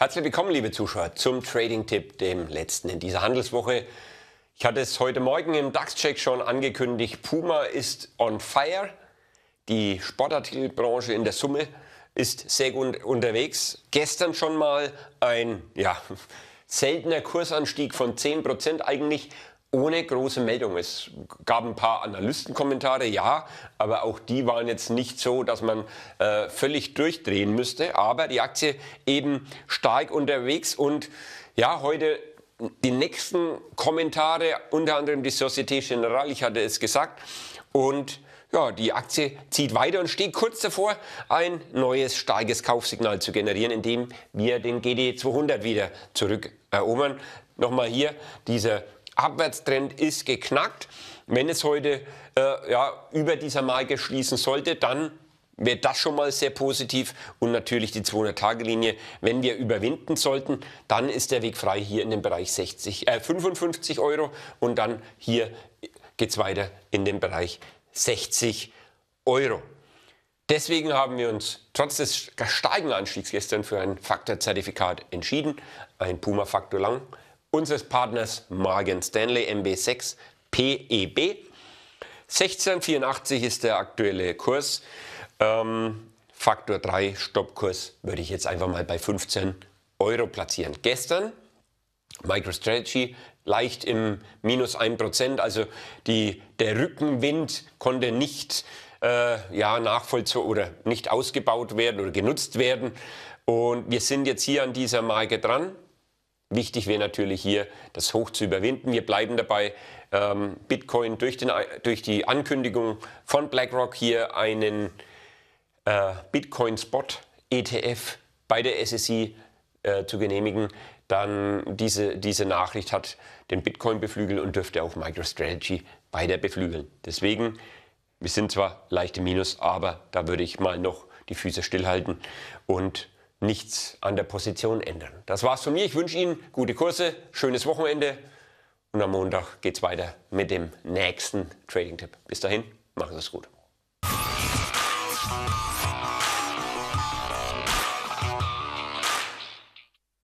Herzlich willkommen, liebe Zuschauer, zum Trading-Tipp, dem letzten in dieser Handelswoche. Ich hatte es heute Morgen im DAX-Check schon angekündigt, Puma ist on fire. Die Sportartikelbranche in der Summe ist sehr gut unterwegs. Gestern schon mal ein ja, seltener Kursanstieg von 10% eigentlich, ohne große Meldung. Es gab ein paar Analystenkommentare, ja, aber auch die waren jetzt nicht so, dass man äh, völlig durchdrehen müsste. Aber die Aktie eben stark unterwegs und ja, heute die nächsten Kommentare, unter anderem die Société Générale, ich hatte es gesagt. Und ja, die Aktie zieht weiter und steht kurz davor, ein neues starkes Kaufsignal zu generieren, indem wir den GD200 wieder zurückerobern. Nochmal hier dieser Abwärtstrend ist geknackt. Wenn es heute äh, ja, über dieser Marke schließen sollte, dann wäre das schon mal sehr positiv. Und natürlich die 200-Tage-Linie. Wenn wir überwinden sollten, dann ist der Weg frei hier in den Bereich 60, äh, 55 Euro und dann hier geht es weiter in den Bereich 60 Euro. Deswegen haben wir uns trotz des steigenden Anstiegs gestern für ein Faktorzertifikat entschieden, ein Puma-Faktor lang unseres Partners Morgan Stanley MB6 PEB. 1684 ist der aktuelle Kurs. Ähm, Faktor 3 Stoppkurs würde ich jetzt einfach mal bei 15 Euro platzieren. Gestern MicroStrategy leicht im minus 1%, also die, der Rückenwind konnte nicht äh, ja, nachvollzogen oder nicht ausgebaut werden oder genutzt werden. Und wir sind jetzt hier an dieser Marke dran. Wichtig wäre natürlich hier, das hoch zu überwinden. Wir bleiben dabei, ähm, Bitcoin durch, den, durch, die Ankündigung von BlackRock hier einen äh, Bitcoin Spot ETF bei der SSI e äh, zu genehmigen. Dann diese, diese Nachricht hat den Bitcoin beflügelt und dürfte auch MicroStrategy weiter beflügeln. Deswegen, wir sind zwar leichte Minus, aber da würde ich mal noch die Füße stillhalten und nichts an der Position ändern. Das war's von mir. Ich wünsche Ihnen gute Kurse, schönes Wochenende und am Montag geht's weiter mit dem nächsten Trading-Tipp. Bis dahin, machen Sie es gut.